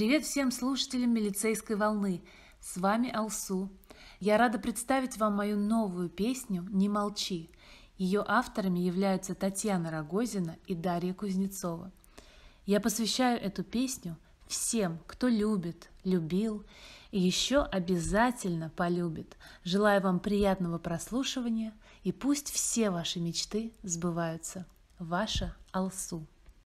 Привет всем слушателям «Милицейской волны». С вами Алсу. Я рада представить вам мою новую песню «Не молчи». Ее авторами являются Татьяна Рогозина и Дарья Кузнецова. Я посвящаю эту песню всем, кто любит, любил и еще обязательно полюбит. Желаю вам приятного прослушивания и пусть все ваши мечты сбываются. Ваша Алсу.